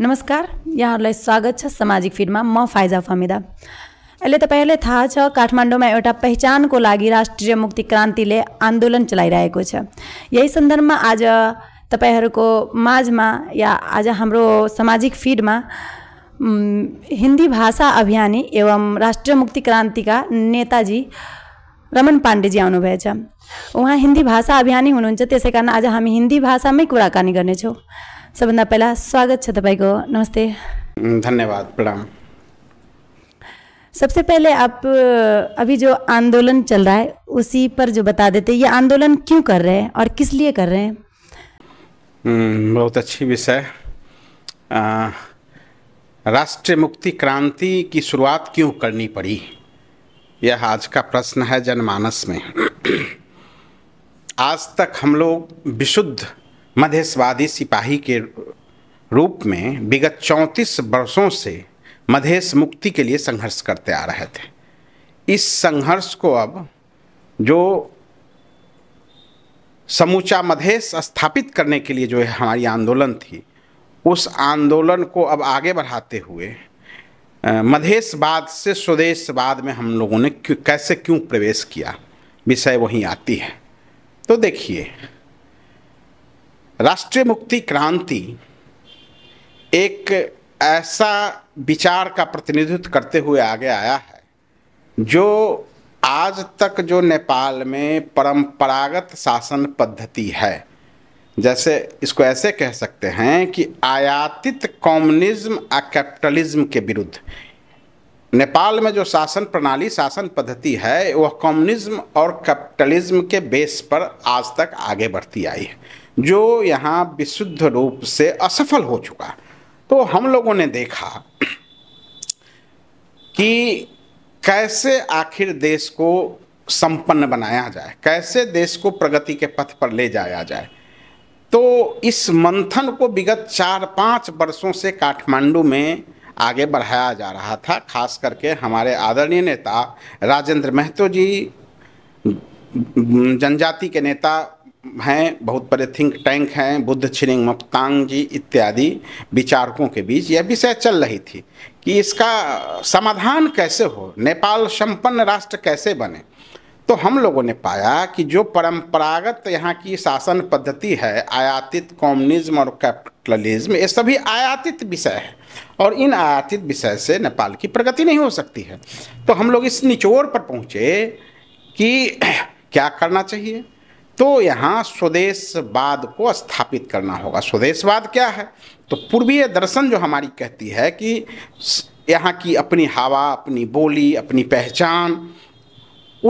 नमस्कार यहाँहरूलाई स्वागत छ सामाजिक फिडमा म फाइजा फमिदा अहिले तपाईँहरूलाई थाहा छ काठमाडौँमा एउटा पहिचानको लागि राष्ट्रिय मुक्ति क्रान्तिले आन्दोलन चलाइरहेको छ यही सन्दर्भमा आज तपाईँहरूको माझमा या आज हाम्रो सामाजिक फिडमा हिन्दी भाषा अभियानी एवं राष्ट्रिय मुक्ति क्रान्तिका नेताजी रमन पाण्डेजी आउनुभएछ उहाँ हिन्दी भाषा अभियानी हुनुहुन्छ त्यसै कारण आज हामी हिन्दी भाषामै कुराकानी गर्नेछौँ सब पहिला स्वागत है नमस्ते धन्यवाद प्रणाम सबसे पहले आप अभी जो आंदोलन चल रहा है उसी पर जो बता देते ये आंदोलन क्यों कर रहे हैं और किस लिए कर रहे हैं बहुत अच्छी विषय राष्ट्रीय मुक्ति क्रांति की शुरुआत क्यों करनी पड़ी यह आज का प्रश्न है जनमानस में आज तक हम लोग विशुद्ध मध्यस्वादी सिपाही के रूप में विगत चौंतीस वर्षों से मधेश मुक्ति के लिए संघर्ष करते आ रहे थे इस संघर्ष को अब जो समूचा मधेश स्थापित करने के लिए जो है हमारी आंदोलन थी उस आंदोलन को अब आगे बढ़ाते हुए मधेशवाद से स्वदेशवाद में हम लोगों ने क्यों, कैसे क्यों प्रवेश किया विषय वहीं आती है तो देखिए राष्ट्रीय मुक्ति क्रांति एक ऐसा विचार का प्रतिनिधित्व करते हुए आगे आया है जो आज तक जो नेपाल में परंपरागत शासन पद्धति है जैसे इसको ऐसे कह सकते हैं कि आयातित कम्युनिज्म और कैपिटलिज्म के विरुद्ध नेपाल में जो शासन प्रणाली शासन पद्धति है वह कम्युनिज्म और कैपिटलिज्म के बेस पर आज तक आगे बढ़ती आई है जो यहाँ विशुद्ध रूप से असफल हो चुका तो हम लोगों ने देखा कि कैसे आखिर देश को संपन्न बनाया जाए कैसे देश को प्रगति के पथ पर ले जाया जाए तो इस मंथन को विगत चार पाँच वर्षों से काठमांडू में आगे बढ़ाया जा रहा था खास करके हमारे आदरणीय नेता राजेंद्र महतो जी जनजाति के नेता हैं बहुत बड़े थिंक टैंक हैं बुद्ध छिरिंग मुक्तांग जी इत्यादि विचारकों के बीच यह विषय चल रही थी कि इसका समाधान कैसे हो नेपाल संपन्न राष्ट्र कैसे बने तो हम लोगों ने पाया कि जो परंपरागत यहाँ की शासन पद्धति है आयातित कम्युनिज्म और कैपिटलिज्म ये सभी आयातित विषय है और इन आयातित विषय से नेपाल की प्रगति नहीं हो सकती है तो हम लोग इस निचोड़ पर पहुँचे कि क्या करना चाहिए तो यहाँ स्वदेशवाद को स्थापित करना होगा स्वदेशवाद क्या है तो पूर्वीय दर्शन जो हमारी कहती है कि यहाँ की अपनी हवा अपनी बोली अपनी पहचान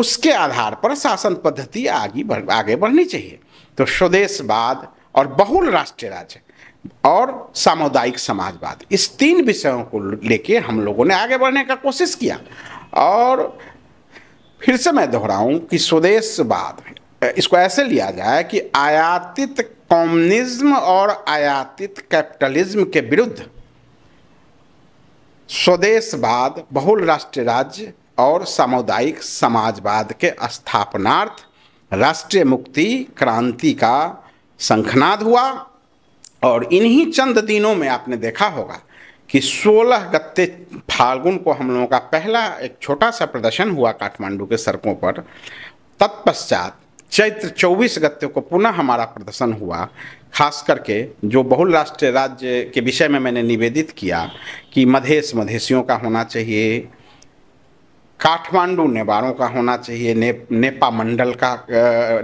उसके आधार पर शासन पद्धति आगे बढ़ आगे बढ़नी चाहिए तो स्वदेशवाद और बहुल राष्ट्रीय राज्य और सामुदायिक समाजवाद इस तीन विषयों को लेके हम लोगों ने आगे बढ़ने का कोशिश किया और फिर से मैं दोहराऊं कि स्वदेशवाद इसको ऐसे लिया जाए कि आयातित कम्युनिज्म और आयातित कैपिटलिज्म के विरुद्ध स्वदेशवाद बहुल राष्ट्रीय राज्य और सामुदायिक समाजवाद के स्थापनार्थ राष्ट्रीय मुक्ति क्रांति का शंखनाद हुआ और इन्हीं चंद दिनों में आपने देखा होगा कि 16 गत्ते फाल्गुन को हम लोगों का पहला एक छोटा सा प्रदर्शन हुआ काठमांडू के सड़कों पर तत्पश्चात चैत्र चौबीस गत्ते को पुनः हमारा प्रदर्शन हुआ खास करके जो बहुल राष्ट्र राज्य के विषय में मैंने निवेदित किया कि मधेश मधेशियों का होना चाहिए काठमांडू नेवारों का होना चाहिए ने, नेपा मंडल का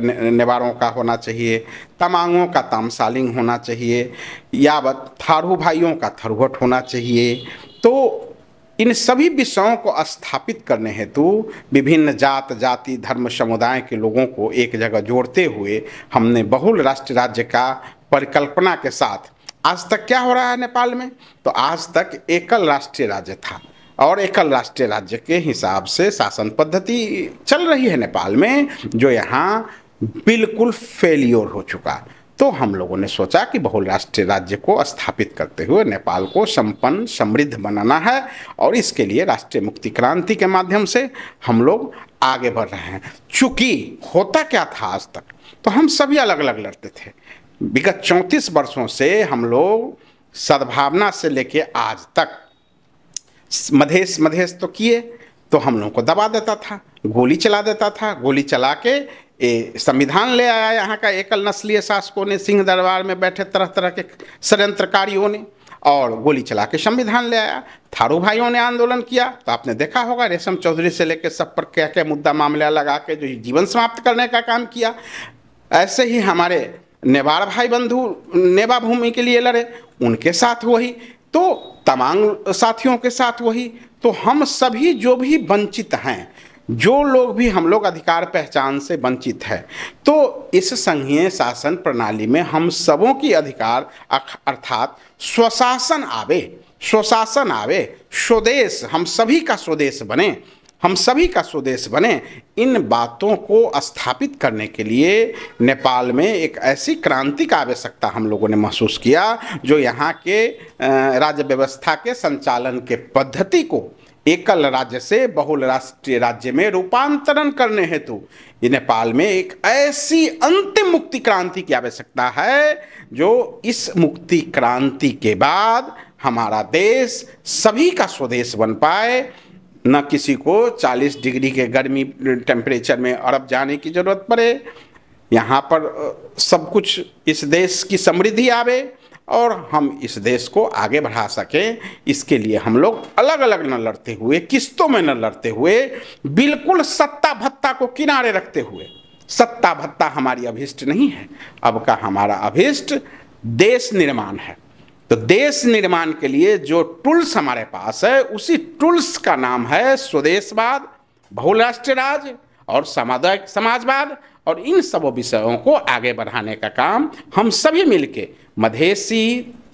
ने, नेवारों का होना चाहिए तमांगों का तामसालिंग होना चाहिए यावत थारू भाइयों का थरुहट होना चाहिए तो इन सभी विषयों को स्थापित करने हेतु विभिन्न जात जाति धर्म समुदाय के लोगों को एक जगह जोड़ते हुए हमने बहुल राष्ट्र राज्य का परिकल्पना के साथ आज तक क्या हो रहा है नेपाल में तो आज तक एकल राष्ट्रीय राज्य था और एकल राष्ट्रीय राज्य के हिसाब से शासन पद्धति चल रही है नेपाल में जो यहाँ बिल्कुल फेल्योर हो चुका है तो हम लोगों ने सोचा कि बहुराष्ट्रीय राज्य को स्थापित करते हुए नेपाल को संपन्न समृद्ध बनाना है और इसके लिए राष्ट्रीय मुक्ति क्रांति के माध्यम से हम लोग आगे बढ़ रहे हैं चूँकि होता क्या था आज तक तो हम सभी अलग अलग लड़ते थे विगत चौंतीस वर्षों से हम लोग सद्भावना से लेके आज तक मधेस मधेस तो किए तो हम लोगों को दबा देता था गोली चला देता था गोली चला के ये संविधान ले आया यहाँ का एकल नस्लीय शासकों ने सिंह दरबार में बैठे तरह तरह के षडयंत्रकारियों ने और गोली चला के संविधान ले आया थारू भाइयों ने आंदोलन किया तो आपने देखा होगा रेशम चौधरी से लेकर सब पर क्या क्या मुद्दा मामला लगा के जो जीवन समाप्त करने का काम किया ऐसे ही हमारे नेवार भाई बंधु नेवा भूमि के लिए लड़े उनके साथ वही तो तमांग साथियों के साथ वही तो हम सभी जो भी वंचित हैं जो लोग भी हम लोग अधिकार पहचान से वंचित है तो इस संघीय शासन प्रणाली में हम सबों की अधिकार अर्थात स्वशासन आवे स्वशासन आवे स्वदेश हम सभी का स्वदेश बने हम सभी का स्वदेश बने इन बातों को स्थापित करने के लिए नेपाल में एक ऐसी क्रांति का आवश्यकता हम लोगों ने महसूस किया जो यहाँ के राज्य व्यवस्था के संचालन के पद्धति को एकल राज्य से बहुल राष्ट्रीय राज्य में रूपांतरण करने हेतु नेपाल में एक ऐसी अंतिम मुक्ति क्रांति की आवश्यकता है जो इस मुक्ति क्रांति के बाद हमारा देश सभी का स्वदेश बन पाए न किसी को 40 डिग्री के गर्मी टेम्परेचर में अरब जाने की ज़रूरत पड़े यहाँ पर सब कुछ इस देश की समृद्धि आवे और हम इस देश को आगे बढ़ा सकें इसके लिए हम लोग अलग अलग न लड़ते हुए किस्तों में न लड़ते हुए बिल्कुल सत्ता भत्ता को किनारे रखते हुए सत्ता भत्ता हमारी अभिष्ट नहीं है अब का हमारा अभिष्ट देश निर्माण है तो देश निर्माण के लिए जो टूल्स हमारे पास है उसी टूल्स का नाम है स्वदेशवाद बहुराष्ट्रीय राज और समाज समाजवाद और इन सब विषयों को आगे बढ़ाने का काम हम सभी मिलके मधेसी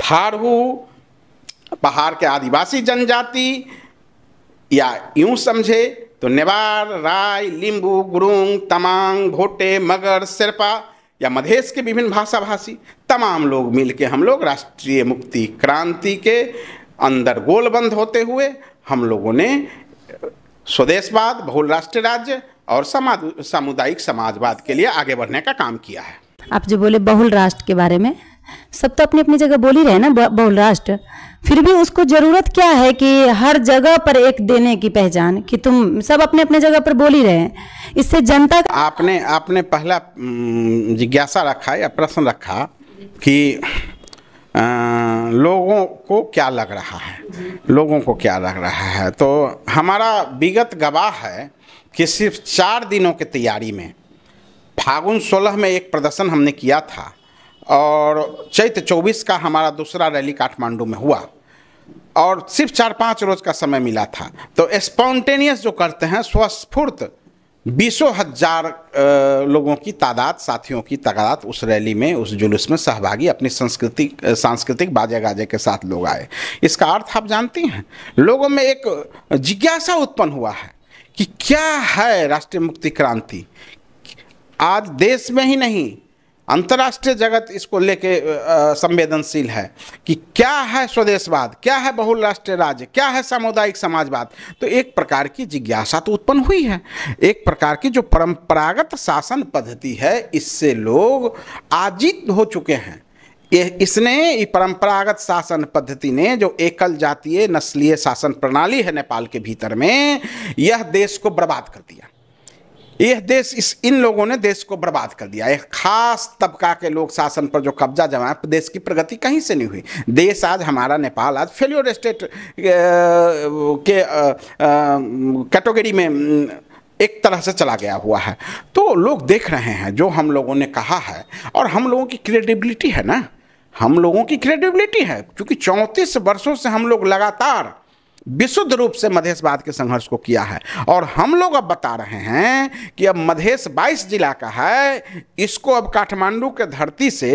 थारू पहाड़ के आदिवासी जनजाति या यूं समझे तो नेवार राय लिंबू गुरुंग तमांग भोटे मगर शेरपा या मधेश के विभिन्न भाषा भाषी तमाम लोग मिल के हम लोग राष्ट्रीय मुक्ति क्रांति के अंदर गोलबंद होते हुए हम लोगों ने स्वदेशवाद बहुल राष्ट्रीय राज्य और समाज सामुदायिक समाजवाद के लिए आगे बढ़ने का काम किया है आप जो बोले बहुल राष्ट्र के बारे में सब तो अपनी अपनी जगह बोल ही रहे ना बहुल राष्ट्र फिर भी उसको ज़रूरत क्या है कि हर जगह पर एक देने की पहचान कि तुम सब अपने अपने जगह पर बोल ही रहे हैं इससे जनता का... आपने आपने पहला जिज्ञासा रखा या प्रश्न रखा कि आ, लोगों को क्या लग रहा है लोगों को क्या लग रहा है तो हमारा विगत गवाह है कि सिर्फ चार दिनों की तैयारी में फागुन सोलह में एक प्रदर्शन हमने किया था और चैत चौबीस का हमारा दूसरा रैली काठमांडू में हुआ और सिर्फ चार पाँच रोज का समय मिला था तो स्पॉन्टेनियस जो करते हैं स्वस्फूर्त बीसों हजार लोगों की तादाद साथियों की तादाद उस रैली में उस जुलूस में सहभागी अपनी संस्कृति सांस्कृतिक बाजे गाजे के साथ लोग आए इसका अर्थ आप जानती हैं लोगों में एक जिज्ञासा उत्पन्न हुआ है कि क्या है राष्ट्रीय मुक्ति क्रांति आज देश में ही नहीं अंतर्राष्ट्रीय जगत इसको लेके संवेदनशील है कि क्या है स्वदेशवाद क्या है बहुल राष्ट्रीय राज्य क्या है सामुदायिक समाजवाद तो एक प्रकार की जिज्ञासा तो उत्पन्न हुई है एक प्रकार की जो परंपरागत शासन पद्धति है इससे लोग आजित हो चुके हैं इसने परंपरागत शासन पद्धति ने जो एकल जातीय नस्लीय शासन प्रणाली है नेपाल के भीतर में यह देश को बर्बाद कर दिया यह देश इस इन लोगों ने देश को बर्बाद कर दिया एक खास तबका के लोग शासन पर जो कब्जा जमाया देश की प्रगति कहीं से नहीं हुई देश आज हमारा नेपाल आज फेल्योर स्टेट के कैटेगरी में एक तरह से चला गया हुआ है तो लोग देख रहे हैं जो हम लोगों ने कहा है और हम लोगों की क्रेडिबिलिटी है ना हम लोगों की क्रेडिबिलिटी है क्योंकि चौंतीस वर्षों से हम लोग लगातार विशुद्ध रूप से मधेशवाद के संघर्ष को किया है और हम लोग अब बता रहे हैं कि अब मधेश बाईस जिला का है इसको अब काठमांडू के धरती से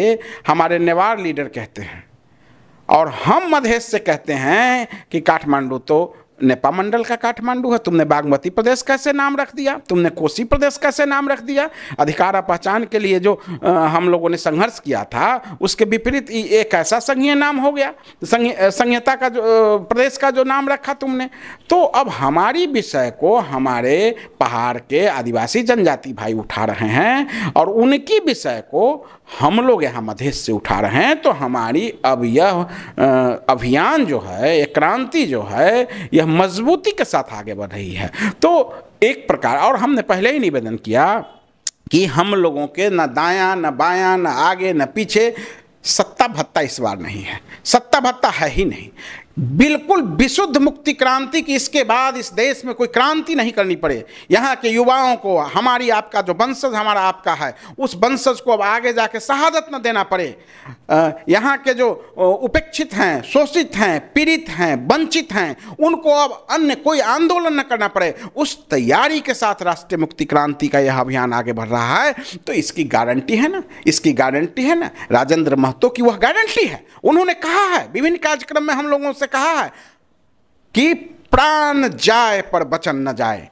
हमारे नेवार लीडर कहते हैं और हम मधेश से कहते हैं कि काठमांडू तो नेपा मंडल का काठमांडू है तुमने बागमती प्रदेश कैसे नाम रख दिया तुमने कोसी प्रदेश कैसे नाम रख दिया अधिकार पहचान के लिए जो आ, हम लोगों ने संघर्ष किया था उसके विपरीत एक ऐसा संघीय नाम हो गया संहिता का जो प्रदेश का जो नाम रखा तुमने तो अब हमारी विषय को हमारे पहाड़ के आदिवासी जनजाति भाई उठा रहे हैं और उनकी विषय को हम लोग यहाँ मधेश से उठा रहे हैं तो हमारी अब यह अभियान जो है यह क्रांति जो है यह मजबूती के साथ आगे बढ़ रही है तो एक प्रकार और हमने पहले ही निवेदन किया कि हम लोगों के न दायां न बायां न आगे न पीछे सत्ता भत्ता इस बार नहीं है सत्ता भत्ता है ही नहीं बिल्कुल विशुद्ध मुक्ति क्रांति की इसके बाद इस देश में कोई क्रांति नहीं करनी पड़े यहाँ के युवाओं को हमारी आपका जो वंशज हमारा आपका है उस वंशज को अब आगे जाके शहादत न देना पड़े यहाँ के जो उपेक्षित हैं शोषित हैं पीड़ित हैं वंचित हैं उनको अब अन्य कोई आंदोलन न करना पड़े उस तैयारी के साथ राष्ट्रीय मुक्ति क्रांति का यह अभियान आगे बढ़ रहा है तो इसकी गारंटी है ना इसकी गारंटी है ना राजेंद्र महतो की वह गारंटी है उन्होंने कहा है विभिन्न कार्यक्रम में हम लोगों से कहा है कि प्राण जाए पर वचन न जाए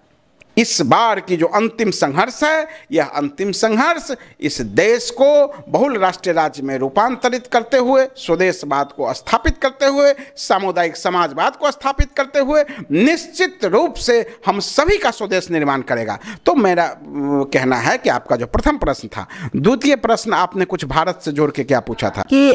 इस बार की जो अंतिम संघर्ष है यह अंतिम संघर्ष इस देश को बहुल राष्ट्रीय राज्य में रूपांतरित करते हुए स्वदेशवाद को स्थापित करते हुए सामुदायिक समाजवाद को स्थापित करते हुए निश्चित रूप से हम सभी का स्वदेश निर्माण करेगा तो मेरा कहना है कि आपका जो प्रथम प्रश्न था द्वितीय प्रश्न आपने कुछ भारत से जोड़ के क्या पूछा था कि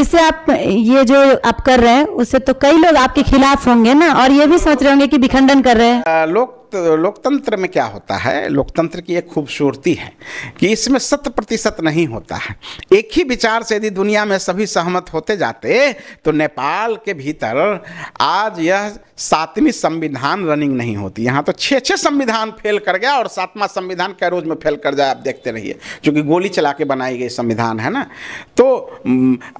इसे आप ये जो आप कर रहे हैं उससे तो कई लोग आपके खिलाफ होंगे ना और ये भी सोच रहे होंगे कि विखंडन कर रहे हैं लोग लोकतंत्र में क्या होता है लोकतंत्र की एक खूबसूरती है कि इसमें शत प्रतिशत नहीं होता है एक ही विचार से यदि दुनिया में सभी सहमत होते जाते तो नेपाल के भीतर आज यह सातवीं संविधान रनिंग नहीं होती यहाँ तो छः छः संविधान फेल कर गया और सातवां संविधान कैरोज में फेल कर जाए आप देखते रहिए क्योंकि गोली चला के बनाई गई संविधान है ना तो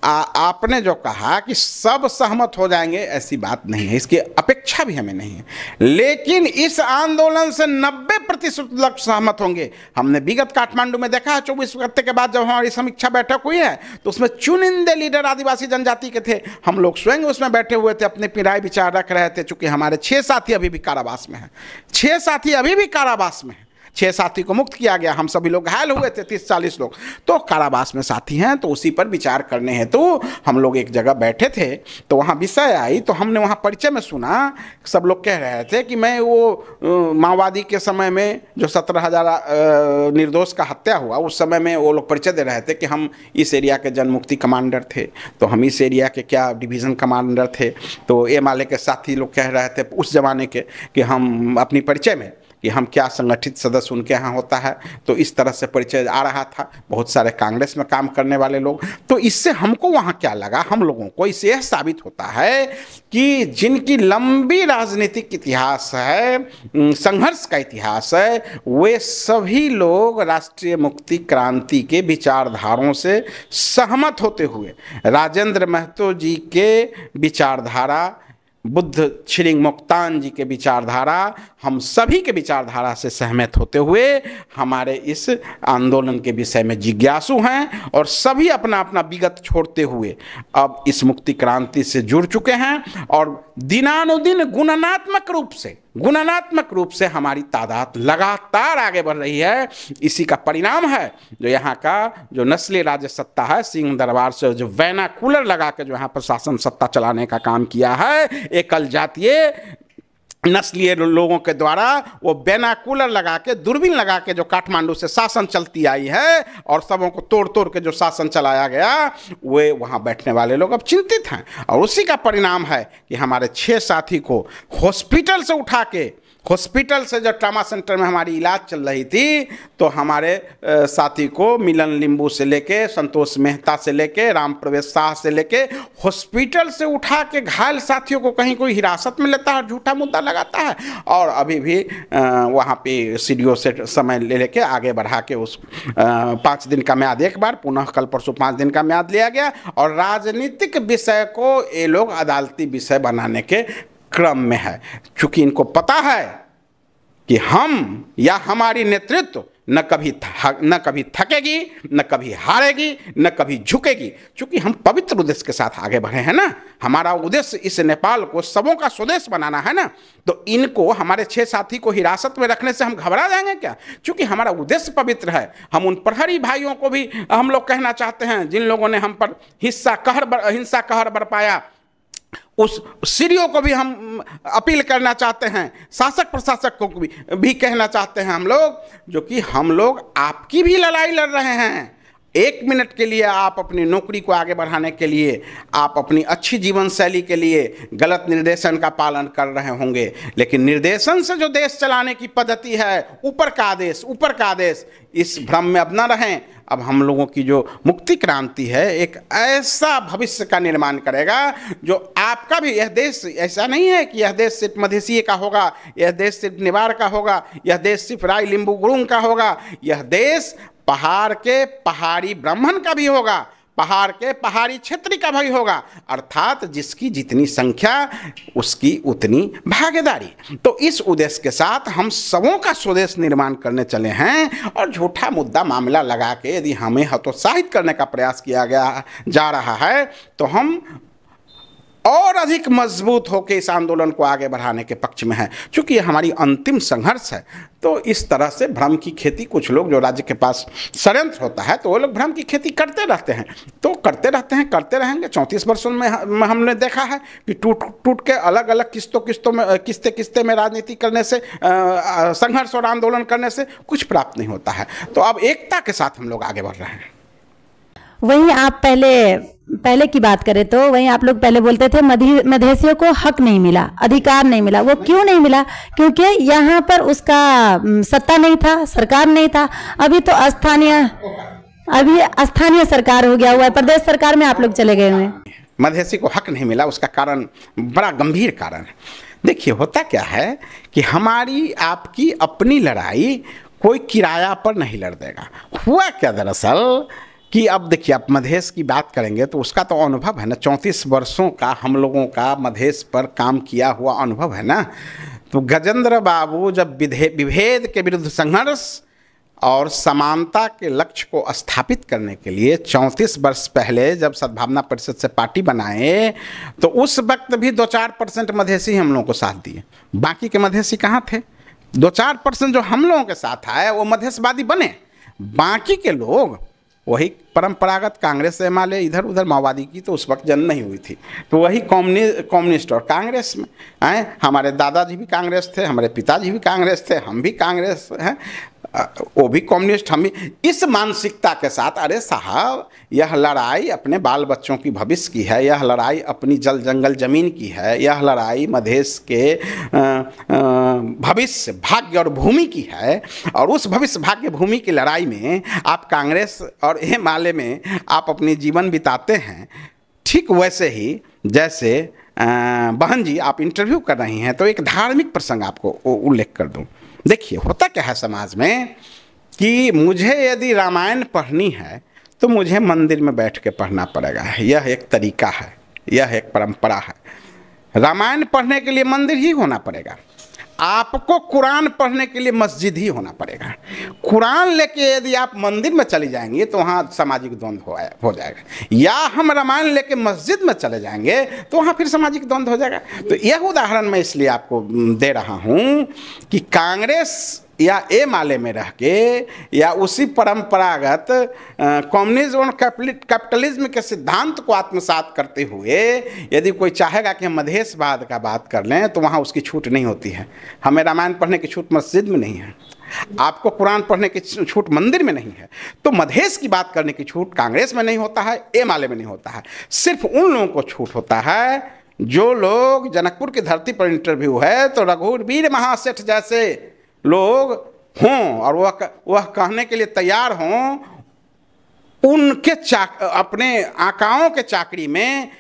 आ, आपने जो कहा कि सब सहमत हो जाएंगे ऐसी बात नहीं है इसकी अपेक्षा भी हमें नहीं है लेकिन इस आंदोलन से 90 प्रतिशत लोग सहमत होंगे हमने विगत काठमांडू में देखा है चौबीस घंटे के बाद जब हमारी समीक्षा बैठक हुई है तो उसमें चुनिंदे लीडर आदिवासी जनजाति के थे हम लोग स्वयं उसमें बैठे हुए थे अपने पिराई विचार रख रहे थे चूंकि हमारे छह साथी अभी भी कारावास में हैं छह साथी अभी भी कारावास में हैं छः साथी को मुक्त किया गया हम सभी लोग घायल हुए थे तीस चालीस लोग तो कारावास में साथी हैं तो उसी पर विचार करने हैं तो हम लोग एक जगह बैठे थे तो वहाँ विषय आई तो हमने वहाँ परिचय में सुना सब लोग कह रहे थे कि मैं वो माओवादी के समय में जो सत्रह हज़ार निर्दोष का हत्या हुआ उस समय में वो लोग परिचय दे रहे थे कि हम इस एरिया के जनमुक्ति कमांडर थे तो हम इस एरिया के क्या डिवीज़न कमांडर थे तो एम के साथी लोग कह रहे थे उस ज़माने के कि हम अपनी परिचय में कि हम क्या संगठित सदस्य उनके यहाँ होता है तो इस तरह से परिचय आ रहा था बहुत सारे कांग्रेस में काम करने वाले लोग तो इससे हमको वहाँ क्या लगा हम लोगों को इससे यह साबित होता है कि जिनकी लंबी राजनीतिक इतिहास है संघर्ष का इतिहास है वे सभी लोग राष्ट्रीय मुक्ति क्रांति के विचारधारों से सहमत होते हुए राजेंद्र महतो जी के विचारधारा बुद्ध छिरिंग मुक्तान जी के विचारधारा हम सभी के विचारधारा से सहमत होते हुए हमारे इस आंदोलन के विषय में जिज्ञासु हैं और सभी अपना अपना विगत छोड़ते हुए अब इस मुक्ति क्रांति से जुड़ चुके हैं और दिनानुदिन गुणनात्मक रूप से गुणनात्मक रूप से हमारी तादाद लगातार आगे बढ़ रही है इसी का परिणाम है जो यहाँ का जो नस्ली राज्य सत्ता है सिंह दरबार से जो वैना कूलर लगा के जो यहाँ पर शासन सत्ता चलाने का काम किया है एकल जातीय नस्लीय लोगों के द्वारा वो बैनाकूलर लगा के दूरबीन लगा के जो काठमांडू से शासन चलती आई है और सबों को तोड़ तोड़ के जो शासन चलाया गया वे वहाँ बैठने वाले लोग अब चिंतित हैं और उसी का परिणाम है कि हमारे छः साथी को हॉस्पिटल से उठा के हॉस्पिटल से जब ट्रामा सेंटर में हमारी इलाज चल रही थी तो हमारे साथी को मिलन लिंबू से लेके संतोष मेहता से लेके राम प्रवेश शाह से लेके हॉस्पिटल से उठा के घायल साथियों को कहीं कोई हिरासत में लेता है झूठा मुद्दा लगाता है और अभी भी वहाँ पे सी से समय ले लेके आगे बढ़ा के उस पाँच दिन का म्याद एक बार पुनः कल परसों पाँच दिन का म्याद लिया गया और राजनीतिक विषय को ये लोग अदालती विषय बनाने के क्रम में है चूंकि इनको पता है कि हम या हमारी नेतृत्व न कभी न कभी थकेगी न कभी हारेगी न कभी झुकेगी क्योंकि हम पवित्र उद्देश्य के साथ आगे बढ़े हैं ना हमारा उद्देश्य इस नेपाल को सबों का स्वदेश बनाना है ना तो इनको हमारे छह साथी को हिरासत में रखने से हम घबरा जाएंगे क्या क्योंकि हमारा उद्देश्य पवित्र है हम उन प्रहरी भाइयों को भी हम लोग कहना चाहते हैं जिन लोगों ने हम पर हिस्सा कहर हिंसा कहर बरपाया उस सीढ़ियों को भी हम अपील करना चाहते हैं शासक प्रशासक को भी, भी कहना चाहते हैं हम लोग जो कि हम लोग आपकी भी लड़ाई लड़ रहे हैं एक मिनट के लिए आप अपनी नौकरी को आगे बढ़ाने के लिए आप अपनी अच्छी जीवन शैली के लिए गलत निर्देशन का पालन कर रहे होंगे लेकिन निर्देशन से जो देश चलाने की पद्धति है ऊपर का आदेश ऊपर का आदेश इस भ्रम में अब ना रहें अब हम लोगों की जो मुक्ति क्रांति है एक ऐसा भविष्य का निर्माण करेगा जो आपका भी यह देश ऐसा नहीं है कि यह देश सिर्फ मधेसी का होगा यह देश सिर्फ निवार का होगा यह देश सिर्फ राय लिंबू गुरुंग का होगा यह देश पहाड़ के पहाड़ी ब्राह्मण का भी होगा पहाड़ के पहाड़ी क्षेत्र का भी होगा अर्थात जिसकी जितनी संख्या उसकी उतनी भागीदारी तो इस उद्देश्य के साथ हम सबों का स्वदेश निर्माण करने चले हैं और झूठा मुद्दा मामला लगा के यदि हमें हतोत्साहित करने का प्रयास किया गया जा रहा है तो हम और अधिक मजबूत होकर इस आंदोलन को आगे बढ़ाने के पक्ष में है क्योंकि ये हमारी अंतिम संघर्ष है तो इस तरह से भ्रम की खेती कुछ लोग जो राज्य के पास षडयंत्र होता है तो वो लोग भ्रम की खेती करते रहते हैं तो करते रहते हैं करते रहेंगे चौंतीस वर्षों में हमने देखा है कि टूट टूट के अलग अलग किस्तों किस्तों में किस्ते किस्ते में राजनीति करने से संघर्ष और आंदोलन करने से कुछ प्राप्त नहीं होता है तो अब एकता के साथ हम लोग आगे बढ़ रहे हैं वहीं आप पहले पहले की बात करें तो वहीं आप लोग पहले बोलते थे मधेसियों को हक नहीं मिला अधिकार नहीं मिला वो क्यों नहीं मिला क्योंकि यहाँ पर उसका सत्ता नहीं था सरकार नहीं था अभी तो स्थानीय अभी स्थानीय सरकार हो गया हुआ है प्रदेश सरकार में आप लोग चले गए हुए हैं मधेसी को हक नहीं मिला उसका कारण बड़ा गंभीर कारण है देखिए होता क्या है कि हमारी आपकी अपनी लड़ाई कोई किराया पर नहीं लड़ देगा हुआ क्या दरअसल कि अब देखिए आप मधेश की बात करेंगे तो उसका तो अनुभव है ना चौंतीस वर्षों का हम लोगों का मधेश पर काम किया हुआ अनुभव है ना तो गजेंद्र बाबू जब विधे विभेद के विरुद्ध संघर्ष और समानता के लक्ष्य को स्थापित करने के लिए 34 वर्ष पहले जब सद्भावना परिषद से पार्टी बनाए तो उस वक्त भी दो चार परसेंट मधेसी हम लोगों को साथ दिए बाकी के मधेसी कहाँ थे दो चार परसेंट जो हम लोगों के साथ आए वो मधेसवादी बने बाकी के लोग वही परंपरागत कांग्रेस एमाले इधर उधर माओवादी की तो उस वक्त जन्म नहीं हुई थी तो वही कॉम्युनि कॉम्युनिस्ट और कांग्रेस में हैं हमारे दादाजी भी कांग्रेस थे हमारे पिताजी भी कांग्रेस थे हम भी कांग्रेस हैं वो भी कम्युनिस्ट हम इस मानसिकता के साथ अरे साहब यह लड़ाई अपने बाल बच्चों की भविष्य की है यह लड़ाई अपनी जल जंगल ज़मीन की है यह लड़ाई मधेश के भविष्य भाग्य और भूमि की है और उस भविष्य भाग्य भूमि की लड़ाई में आप कांग्रेस और ए माले में आप अपने जीवन बिताते हैं ठीक वैसे ही जैसे बहन जी आप इंटरव्यू कर रही हैं तो एक धार्मिक प्रसंग आपको उल्लेख कर दूँ देखिए होता क्या है समाज में कि मुझे यदि रामायण पढ़नी है तो मुझे मंदिर में बैठ के पढ़ना पड़ेगा यह एक तरीका है यह एक परंपरा है रामायण पढ़ने के लिए मंदिर ही होना पड़ेगा आपको कुरान पढ़ने के लिए मस्जिद ही होना पड़ेगा कुरान लेके यदि आप मंदिर में चले जाएंगे तो वहाँ सामाजिक द्वंद्व हो जाएगा या हम रामायण लेके मस्जिद में चले जाएंगे तो वहाँ फिर सामाजिक द्वंद्व हो जाएगा तो यह उदाहरण मैं इसलिए आपको दे रहा हूँ कि कांग्रेस या ए माले में रह के या उसी परंपरागत कम्युनिज्म और कैपिटलिज्म के सिद्धांत को आत्मसात करते हुए यदि कोई चाहेगा कि हम मधेशवाद का बात कर लें तो वहाँ उसकी छूट नहीं होती है हमें रामायण पढ़ने की छूट मस्जिद में नहीं है आपको कुरान पढ़ने की छूट मंदिर में नहीं है तो मधेश की बात करने की छूट कांग्रेस में नहीं होता है ए माले में नहीं होता है सिर्फ उन लोगों को छूट होता है जो लोग जनकपुर की धरती पर इंटरव्यू है तो रघुवीर महासेठ जैसे लोग हों और वह वह कहने के लिए तैयार हों उनके चाक अपने आकाओं के चाकरी में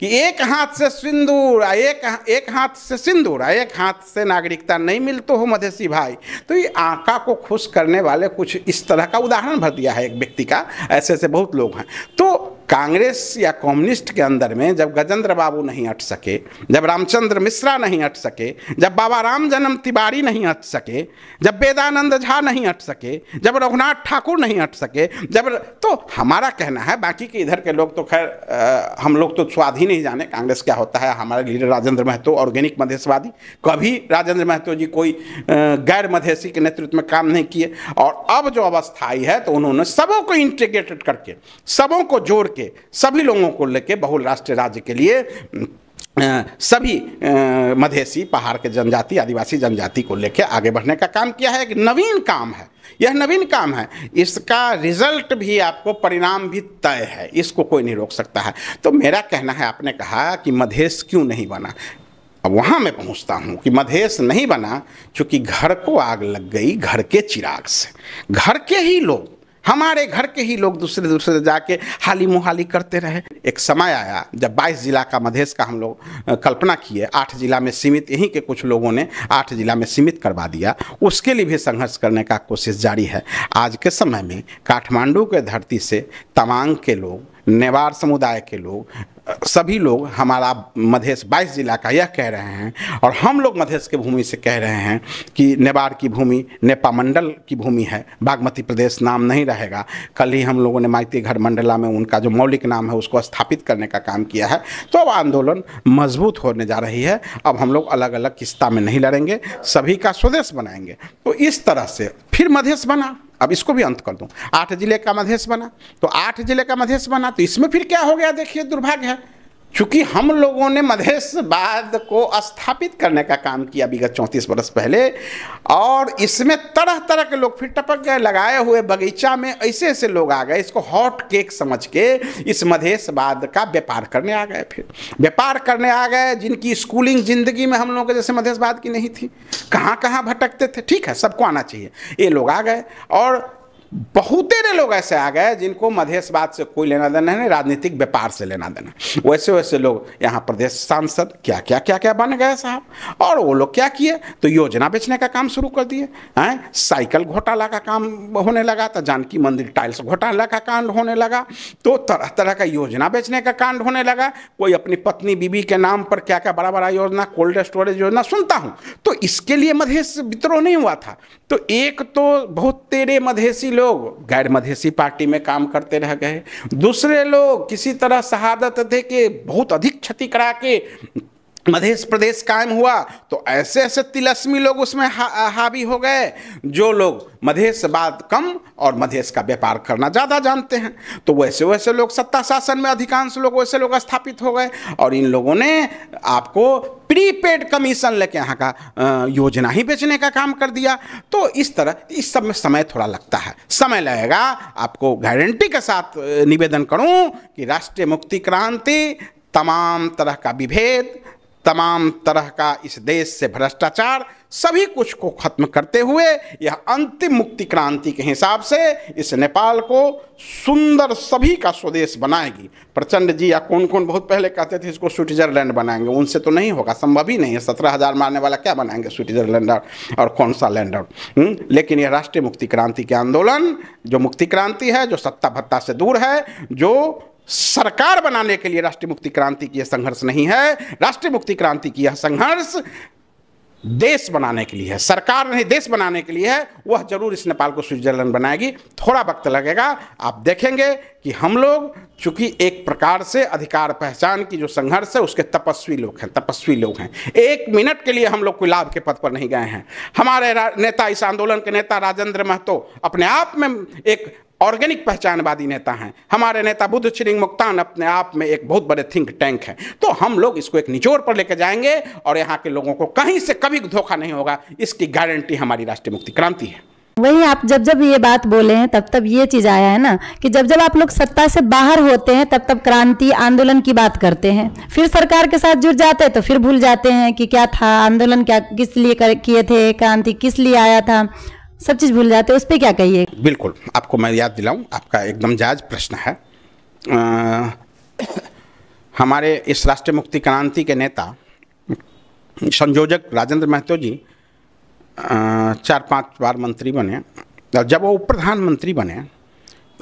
कि एक हाथ से सिंदूर आ एक एक हाथ से सिंदूर आ एक हाथ से नागरिकता नहीं मिलते तो हो मधेसी भाई तो ये आका को खुश करने वाले कुछ इस तरह का उदाहरण भर दिया है एक व्यक्ति का ऐसे ऐसे बहुत लोग हैं तो कांग्रेस या कम्युनिस्ट के अंदर में जब गजेंद्र बाबू नहीं हट सके जब रामचंद्र मिश्रा नहीं हट सके जब बाबा राम जन्म तिवारी नहीं हट सके जब वेदानंद झा नहीं हट सके जब रघुनाथ ठाकुर नहीं हट सके जब तो हमारा कहना है बाकी के इधर के लोग तो खैर हम लोग तो स्वाद ही नहीं जाने कांग्रेस क्या होता है हमारे लीडर राजेंद्र महतो ऑर्गेनिक मधेसवादी कभी राजेंद्र महतो जी कोई गैर मधेसी के नेतृत्व में काम नहीं किए और अब जो अवस्था आई है तो उन्होंने सबों को इंटीग्रेटेड करके सबों को जोड़ के सभी लोगों को लेके बहुल राष्ट्रीय राज्य के लिए सभी मधेसी पहाड़ के जनजाति आदिवासी जनजाति को लेकर आगे बढ़ने का काम किया है एक नवीन काम है यह नवीन काम है इसका रिजल्ट भी आपको परिणाम भी तय है इसको कोई नहीं रोक सकता है तो मेरा कहना है आपने कहा कि मधेस क्यों नहीं बना अब वहाँ मैं पहुँचता हूँ कि मधेस नहीं बना क्योंकि घर को आग लग गई घर के चिराग से घर के ही लोग हमारे घर के ही लोग दूसरे दूसरे जाके हाली मुहाली करते रहे एक समय आया जब बाईस जिला का मधेश का हम लोग कल्पना किए आठ जिला में सीमित यहीं के कुछ लोगों ने आठ जिला में सीमित करवा दिया उसके लिए भी संघर्ष करने का कोशिश जारी है आज के समय में काठमांडू के धरती से तवांग के लोग नेवार समुदाय के लोग सभी लोग हमारा मधेश 22 जिला का यह कह रहे हैं और हम लोग मधेश के भूमि से कह रहे हैं कि नेबार की भूमि नेपा मंडल की भूमि है बागमती प्रदेश नाम नहीं रहेगा कल ही हम लोगों ने माइती घर मंडला में उनका जो मौलिक नाम है उसको स्थापित करने का काम किया है तो अब आंदोलन मजबूत होने जा रही है अब हम लोग अलग अलग किस्ता में नहीं लड़ेंगे सभी का स्वदेश बनाएंगे तो इस तरह से फिर मधेश बना अब इसको भी अंत कर दूं आठ जिले का मधेश बना तो आठ जिले का मधेश बना तो इसमें फिर क्या हो गया देखिए दुर्भाग्य है चूंकि हम लोगों ने मधेशवाद को स्थापित करने का काम किया विगत चौंतीस वर्ष पहले और इसमें तरह तरह के लोग फिर टपक गए लगाए हुए बगीचा में ऐसे ऐसे लोग आ गए इसको हॉट केक समझ के इस मधेशवाद का व्यापार करने आ गए फिर व्यापार करने आ गए जिनकी स्कूलिंग जिंदगी में हम लोगों के जैसे मधेशवाद की नहीं थी कहाँ कहाँ भटकते थे ठीक है सबको आना चाहिए ये लोग आ गए और बहुतेरे लोग ऐसे आ गए जिनको बात से कोई लेना देना है राजनीतिक व्यापार से लेना देना वैसे वैसे लोग यहाँ प्रदेश सांसद क्या क्या क्या क्या बन गए साहब और वो लोग क्या किए तो योजना बेचने का काम शुरू कर दिए हैं साइकिल घोटाला का काम होने लगा तो जानकी मंदिर टाइल्स घोटाला का कांड होने लगा तो तरह तरह का योजना बेचने का कांड होने लगा कोई अपनी पत्नी बीबी के नाम पर क्या क्या बड़ा बड़ा योजना कोल्ड स्टोरेज योजना सुनता हूँ तो इसके लिए मधेश विद्रोह नहीं हुआ था तो एक तो बहुत तेरे मधेसी लोग लोग गैर मधेसी पार्टी में काम करते रह गए दूसरे लोग किसी तरह शहादत दे के बहुत अधिक क्षति करा के मध्य प्रदेश कायम हुआ तो ऐसे ऐसे तिलस्मी लोग उसमें हा, हावी हो गए जो लोग मधेश बात कम और मधेश का व्यापार करना ज़्यादा जानते हैं तो वैसे वैसे लोग सत्ता शासन में अधिकांश लोग वैसे लोग स्थापित हो गए और इन लोगों ने आपको प्रीपेड कमीशन लेके यहाँ का योजना ही बेचने का काम कर दिया तो इस तरह इस सब में समय थोड़ा लगता है समय लगेगा आपको गारंटी के साथ निवेदन करूँ कि राष्ट्रीय मुक्ति क्रांति तमाम तरह का विभेद तमाम तरह का इस देश से भ्रष्टाचार सभी कुछ को खत्म करते हुए यह अंतिम मुक्ति क्रांति के हिसाब से इस नेपाल को सुंदर सभी का स्वदेश बनाएगी प्रचंड जी या कौन कौन बहुत पहले कहते थे इसको स्विट्जरलैंड बनाएंगे उनसे तो नहीं होगा संभव ही नहीं है सत्रह हज़ार मारने वाला क्या बनाएंगे स्विट्जरलैंड और कौन सा लैंड आउट हम्म, लेकिन यह राष्ट्रीय मुक्ति क्रांति के आंदोलन जो मुक्ति क्रांति है जो सत्ता भत्ता से दूर है जो सरकार बनाने के लिए राष्ट्रीय मुक्ति क्रांति की यह संघर्ष नहीं है राष्ट्रीय मुक्ति क्रांति की यह संघर्ष देश बनाने के लिए है सरकार नहीं देश बनाने के लिए है वह जरूर इस नेपाल को स्विट्जरलैंड बनाएगी थोड़ा वक्त लगेगा आप देखेंगे कि हम लोग चूंकि एक प्रकार से अधिकार पहचान की जो संघर्ष है उसके तपस्वी लोग हैं तपस्वी लोग हैं एक मिनट के लिए हम लोग कोई लाभ के पद पर नहीं गए हैं हमारे नेता इस आंदोलन के नेता राजेंद्र महतो अपने आप में एक ऑर्गेनिक पहचानवादी नेता हैं हमारे नेता बुद्ध श्रींग मुक्तान अपने आप में एक बहुत बड़े थिंक टैंक हैं तो हम लोग इसको एक निचोड़ पर लेकर जाएंगे और यहाँ के लोगों को कहीं से कभी धोखा नहीं होगा इसकी गारंटी हमारी राष्ट्रीय मुक्ति क्रांति है वही आप जब जब ये बात बोले हैं तब तब ये चीज आया है ना कि जब जब आप लोग सत्ता से बाहर होते हैं तब तब क्रांति आंदोलन की बात करते हैं फिर सरकार के साथ जुड़ जाते हैं तो फिर भूल जाते हैं कि क्या था आंदोलन क्या किस लिए किए थे क्रांति किस लिए आया था सब चीज़ भूल जाते हैं उस पर क्या कहिए बिल्कुल आपको मैं याद दिलाऊं आपका एकदम जायज प्रश्न है आ, हमारे इस राष्ट्रीय मुक्ति क्रांति के नेता संयोजक राजेंद्र महतो जी आ, चार पांच बार मंत्री बने जब वो उप प्रधानमंत्री बने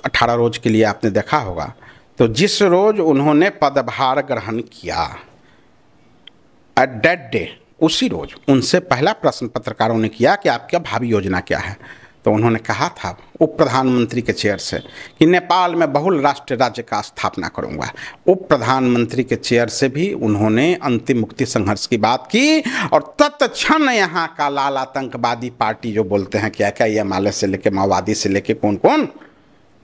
अठारह रोज के लिए आपने देखा होगा तो जिस रोज उन्होंने पदभार ग्रहण किया एट डेट डे उसी रोज उनसे पहला प्रश्न पत्रकारों ने किया कि आपका भावी योजना क्या है तो उन्होंने कहा था उप प्रधानमंत्री के चेयर से कि नेपाल में बहुल राष्ट्र राज्य का स्थापना करूंगा उप प्रधानमंत्री के चेयर से भी उन्होंने अंतिम मुक्ति संघर्ष की बात की और तत्क्षण यहाँ का लाल आतंकवादी पार्टी जो बोलते हैं क्या क्या ये माले से लेके माओवादी से लेके कौन कौन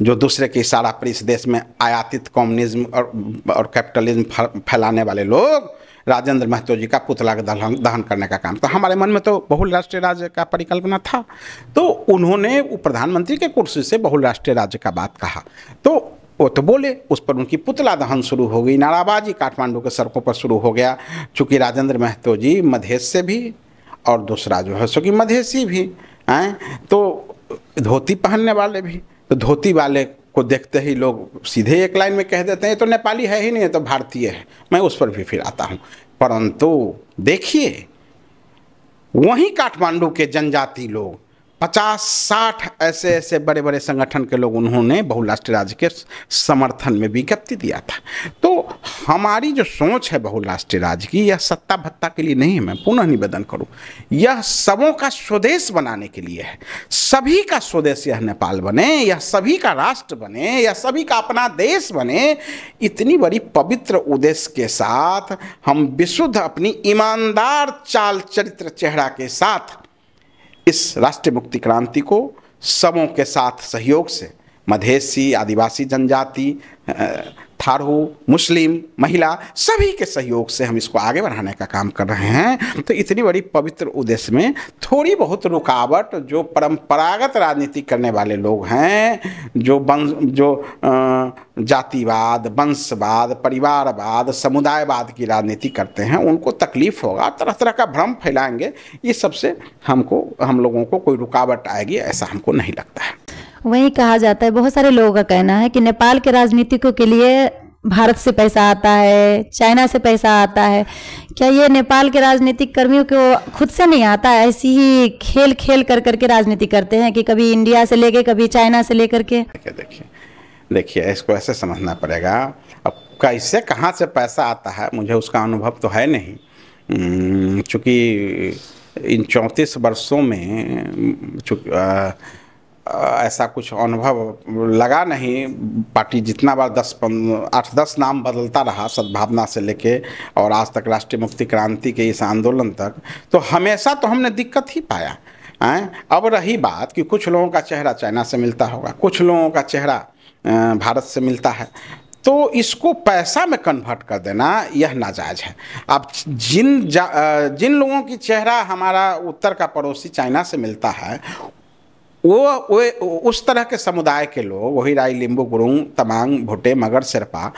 जो दूसरे के इशारा पर इस देश में आयातित कम्युनिज्म और, और कैपिटलिज्म फैलाने वाले लोग राजेंद्र महतो जी का पुतला का दहन दहन करने का काम तो हमारे मन में तो बहुल राष्ट्रीय राज्य का परिकल्पना था तो उन्होंने प्रधानमंत्री के कुर्सी से बहुल राष्ट्रीय राज्य का बात कहा तो वो तो बोले उस पर उनकी पुतला दहन शुरू हो गई नाराबाजी काठमांडू के सड़कों पर शुरू हो गया चूँकि राजेंद्र महतो जी मधेश से भी और दूसरा जो है सो कि मधेसी भी हैं तो धोती पहनने वाले भी तो धोती वाले को देखते ही लोग सीधे एक लाइन में कह देते हैं तो नेपाली है ही नहीं है तो भारतीय है मैं उस पर भी फिर आता हूँ परंतु देखिए वहीं काठमांडू के जनजाति लोग पचास साठ ऐसे ऐसे बड़े बड़े संगठन के लोग उन्होंने बहुराष्ट्रीय राज्य के समर्थन में विज्ञप्ति दिया था तो हमारी जो सोच है बहुराष्ट्रीय राज्य की यह सत्ता भत्ता के लिए नहीं है मैं पुनः निवेदन करूं यह सबों का स्वदेश बनाने के लिए है सभी का स्वदेश यह नेपाल बने यह सभी का राष्ट्र बने यह सभी का अपना देश बने इतनी बड़ी पवित्र उद्देश्य के साथ हम विशुद्ध अपनी ईमानदार चाल चरित्र चेहरा के साथ इस राष्ट्रीय मुक्ति क्रांति को सबों के साथ सहयोग से मधेसी आदिवासी जनजाति थारू मुस्लिम महिला सभी के सहयोग से हम इसको आगे बढ़ाने का काम कर रहे हैं तो इतनी बड़ी पवित्र उद्देश्य में थोड़ी बहुत रुकावट जो परंपरागत राजनीति करने वाले लोग हैं जो वंश जो जातिवाद वंशवाद परिवारवाद समुदायवाद की राजनीति करते हैं उनको तकलीफ होगा तरह तरह का भ्रम फैलाएंगे ये सबसे हमको हम लोगों को कोई रुकावट आएगी ऐसा हमको नहीं लगता है वही कहा जाता है बहुत सारे लोगों का कहना है कि नेपाल के राजनीतिकों के लिए भारत से पैसा आता है चाइना से पैसा आता है क्या ये नेपाल के राजनीतिक कर्मियों को खुद से नहीं आता है ऐसी ही खेल खेल कर करके राजनीति करते हैं कि कभी इंडिया से लेके कभी चाइना से लेकर के देखिए देखिए इसको ऐसे समझना पड़ेगा अब कैसे कहाँ से पैसा आता है मुझे उसका अनुभव तो है नहीं चूँकि इन चौंतीस वर्षों में ऐसा कुछ अनुभव लगा नहीं पार्टी जितना बार दस आठ दस नाम बदलता रहा सद्भावना से लेके और आज तक राष्ट्रीय मुक्ति क्रांति के इस आंदोलन तक तो हमेशा तो हमने दिक्कत ही पाया हैं अब रही बात कि कुछ लोगों का चेहरा चाइना से मिलता होगा कुछ लोगों का चेहरा भारत से मिलता है तो इसको पैसा में कन्वर्ट कर देना यह नाजायज़ है अब जिन जिन लोगों की चेहरा हमारा उत्तर का पड़ोसी चाइना से मिलता है वो वे उस तरह के समुदाय के लोग वही राय लिंबू गुरुंग तमांग भुटे मगर सिरपा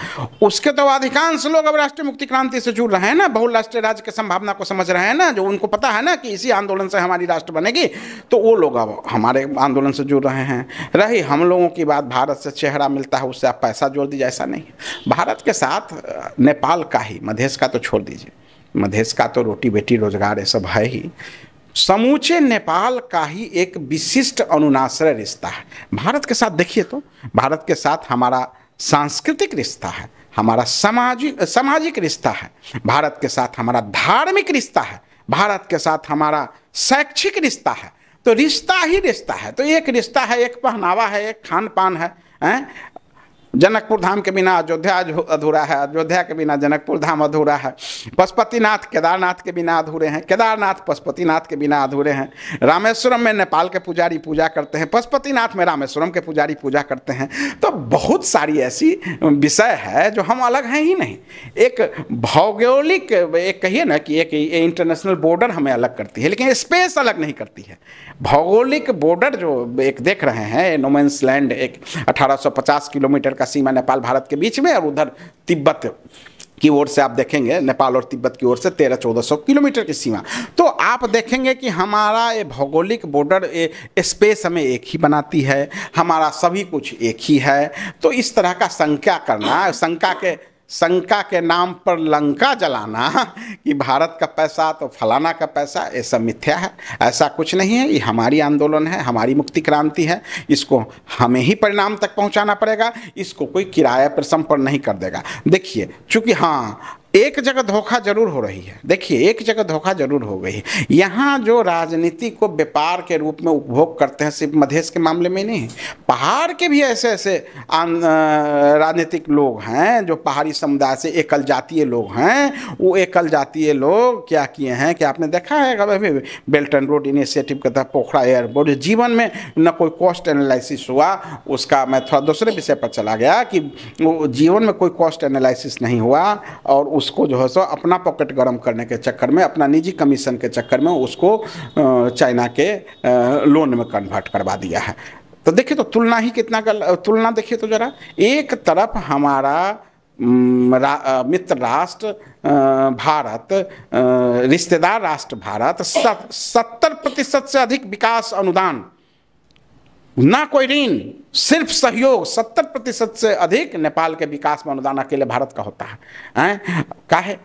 उसके तो अधिकांश लोग अब राष्ट्रीय मुक्ति क्रांति से जुड़ रहे हैं ना बहुल राष्ट्रीय राज्य की संभावना को समझ रहे हैं ना जो उनको पता है ना कि इसी आंदोलन से हमारी राष्ट्र बनेगी तो वो लोग अब हमारे आंदोलन से जुड़ रहे हैं रही हम लोगों की बात भारत से चेहरा मिलता है उससे आप पैसा जोड़ दीजिए ऐसा नहीं भारत के साथ नेपाल का ही मधेश का तो छोड़ दीजिए मधेश का तो रोटी बेटी रोजगार ये सब है ही समूचे नेपाल का ही एक विशिष्ट अनुनाश्रय रिश्ता है भारत के साथ देखिए तो भारत के साथ हमारा सांस्कृतिक रिश्ता है हमारा सामाजिक सामाजिक रिश्ता है भारत के साथ हमारा धार्मिक रिश्ता है भारत के साथ हमारा शैक्षिक रिश्ता है तो रिश्ता ही रिश्ता है तो एक रिश्ता है एक पहनावा है एक खान पान है हैं जनकपुर धाम के बिना अयोध्या अधूरा है अयोध्या के बिना जनकपुर धाम अधूरा है पशुपतिनाथ केदारनाथ के बिना अधूरे हैं केदारनाथ पशुपतिनाथ के बिना अधूरे हैं रामेश्वरम में नेपाल के पुजारी पूजा करते हैं पशुपतिनाथ में रामेश्वरम के पुजारी पूजा करते हैं तो बहुत सारी ऐसी विषय है जो हम अलग हैं ही नहीं एक भौगोलिक एक कहिए ना कि एक इंटरनेशनल बॉर्डर हमें अलग करती है लेकिन स्पेस अलग नहीं करती है भौगोलिक बॉर्डर जो एक देख रहे हैं नोमेंस लैंड एक पचास किलोमीटर का सीमा नेपाल भारत के बीच में और उधर तिब्बत की ओर से आप देखेंगे नेपाल और तिब्बत की ओर से तेरह चौदह सौ किलोमीटर की सीमा तो आप देखेंगे कि हमारा ये भौगोलिक बॉर्डर स्पेस हमें एक ही बनाती है हमारा सभी कुछ एक ही है तो इस तरह का शंका करना शंका के शंका के नाम पर लंका जलाना कि भारत का पैसा तो फलाना का पैसा ये सब मिथ्या है ऐसा कुछ नहीं है ये हमारी आंदोलन है हमारी मुक्ति क्रांति है इसको हमें ही परिणाम तक पहुंचाना पड़ेगा इसको कोई किराया पर संपन्न नहीं कर देगा देखिए चूँकि हाँ एक जगह धोखा जरूर हो रही है देखिए एक जगह धोखा जरूर हो गई है यहाँ जो राजनीति को व्यापार के रूप में उपभोग करते हैं सिर्फ मधेश के मामले में नहीं पहाड़ के भी ऐसे ऐसे राजनीतिक लोग हैं जो पहाड़ी समुदाय से एकल जातीय लोग हैं वो एकल जातीय लोग क्या किए हैं कि आपने देखा है कभी बेल्टन रोड इनिशिएटिव के तहत पोखरा एयरपोर्ट जीवन में न कोई कॉस्ट एनालिसिस हुआ उसका मैं थोड़ा दूसरे विषय पर चला गया कि जीवन में कोई कॉस्ट एनालिसिस नहीं हुआ और उसको जो है सो अपना पॉकेट गर्म करने के चक्कर में अपना निजी कमीशन के चक्कर में उसको चाइना के लोन में कन्वर्ट करवा दिया है तो देखिए तो तुलना ही कितना गल तुलना देखिए तो जरा एक तरफ हमारा मित्र राष्ट्र भारत रिश्तेदार राष्ट्र भारत सत्तर प्रतिशत से अधिक विकास अनुदान ना कोई ऋण सिर्फ सहयोग 70 प्रतिशत से अधिक नेपाल के विकास में अनुदान अकेले भारत का होता है है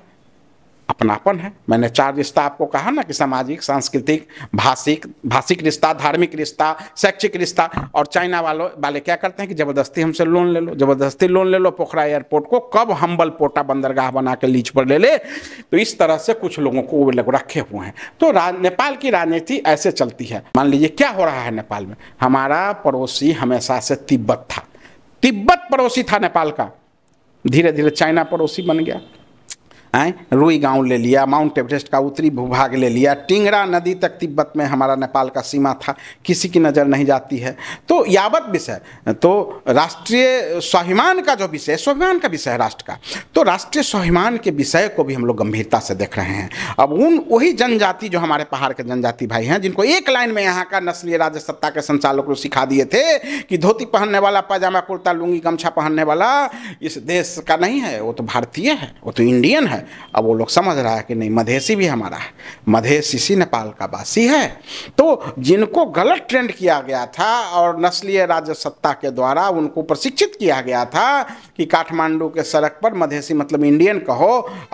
अपनापन है मैंने चार रिश्ता आपको कहा ना कि सामाजिक सांस्कृतिक भाषिक भाषिक रिश्ता धार्मिक रिश्ता शैक्षिक रिश्ता और चाइना वालों वाले क्या करते हैं कि ज़बरदस्ती हमसे लोन ले लो ज़बरदस्ती लोन ले लो पोखरा एयरपोर्ट को कब हम्बल पोटा बंदरगाह बना के लीज पर ले ले तो इस तरह से कुछ लोगों को वो लोग रखे हुए हैं तो नेपाल की राजनीति ऐसे चलती है मान लीजिए क्या हो रहा है नेपाल में हमारा पड़ोसी हमेशा से तिब्बत था तिब्बत पड़ोसी था नेपाल का धीरे धीरे चाइना पड़ोसी बन गया आए रुई गांव ले लिया माउंट एवरेस्ट का उत्तरी भूभाग ले लिया टिंगरा नदी तक तिब्बत में हमारा नेपाल का सीमा था किसी की नज़र नहीं जाती है तो यावत विषय तो राष्ट्रीय स्वाभिमान का जो विषय स्वाभिमान का विषय है राष्ट्र का तो राष्ट्रीय स्वाभिमान के विषय को भी हम लोग गंभीरता से देख रहे हैं अब उन वही जनजाति जो हमारे पहाड़ के जनजाति भाई हैं जिनको एक लाइन में यहाँ का नस्लीय राज्य सत्ता के संचालक लोग सिखा दिए थे कि धोती पहनने वाला पैजामा कुर्ता लुंगी गमछा पहनने वाला इस देश का नहीं है वो तो भारतीय है वो तो इंडियन है अब वो लोग समझ रहा है कि नहीं मधेसी भी हमारा है मधेसी सी नेपाल का वासी है तो जिनको गलत ट्रेंड किया गया था और नस्लीय राज्य सत्ता के द्वारा उनको प्रशिक्षित किया गया था कि काठमांडू के सड़क पर मधेसी मतलब इंडियन कहो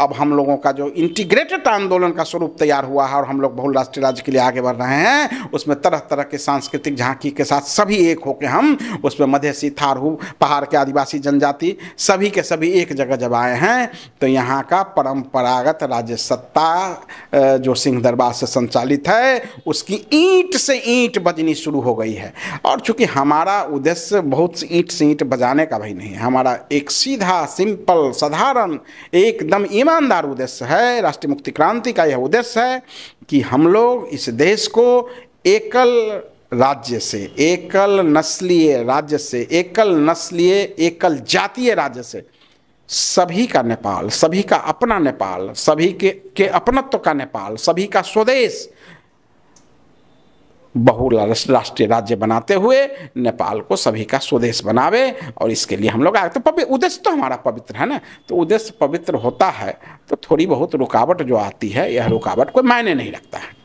अब हम लोगों का जो इंटीग्रेटेड आंदोलन का स्वरूप तैयार हुआ है और हम लोग बहुल राष्ट्रीय राज्य के लिए आगे बढ़ रहे हैं उसमें तरह तरह के सांस्कृतिक झांकी के साथ सभी एक होकर हम उसमें मधेसी थारू पहाड़ के आदिवासी जनजाति सभी के सभी एक जगह जब आए हैं तो यहाँ का परंपरागत राज्य सत्ता जो सिंह दरबार से संचालित है उसकी ईंट से ईंट बजनी शुरू हो गई है और चूंकि हमारा उद्देश्य बहुत से ईंट से ईंट बजाने का भाई नहीं है हमारा एक सीधा सिंपल साधारण एकदम ईमानदार उद्देश्य है राष्ट्रीय मुक्ति क्रांति का यह उद्देश्य है कि हम लोग इस देश को एकल राज्य से एकल नस्लीय राज्य से एकल नस्लीय एकल जातीय राज्य से सभी का नेपाल सभी का अपना नेपाल सभी के के अपनत्व का नेपाल सभी का स्वदेश बहुल राष्ट्रीय राज्य बनाते हुए नेपाल को सभी का स्वदेश बनावे और इसके लिए हम लोग आए तो उद्देश्य तो हमारा पवित्र है ना तो उद्देश्य पवित्र होता है तो थोड़ी बहुत रुकावट जो आती है यह रुकावट कोई मायने नहीं रखता है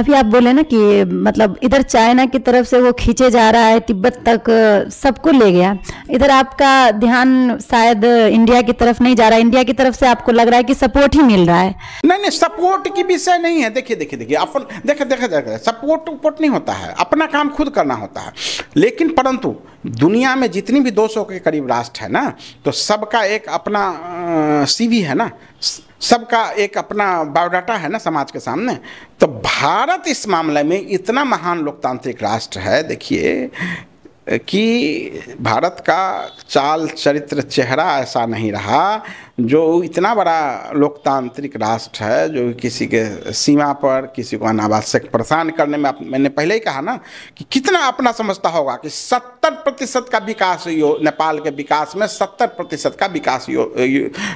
अभी आप बोले ना कि मतलब इधर चाइना की तरफ से वो खींचे जा रहा है तिब्बत तक सबको ले गया इधर आपका ध्यान शायद इंडिया की तरफ नहीं जा रहा है इंडिया की तरफ से आपको लग रहा है कि सपोर्ट ही मिल रहा है नहीं नहीं सपोर्ट की विषय नहीं है देखिए देखिए देखिए अपन देखे देखे देखे सपोर्ट उपोर्ट नहीं होता है अपना काम खुद करना होता है लेकिन परंतु दुनिया में जितनी भी दो के करीब राष्ट्र है ना तो सबका एक अपना सीवी है ना सबका एक अपना बायोडाटा है ना समाज के सामने तो भारत इस मामले में इतना महान लोकतांत्रिक राष्ट्र है देखिए कि भारत का चाल चरित्र चेहरा ऐसा नहीं रहा जो इतना बड़ा लोकतांत्रिक राष्ट्र है जो किसी के सीमा पर किसी को अनावश्यक परेशान करने में मैंने पहले ही कहा ना कि कितना अपना समझता होगा कि 70 प्रतिशत का विकास यो नेपाल के विकास में 70 प्रतिशत का विकास यो,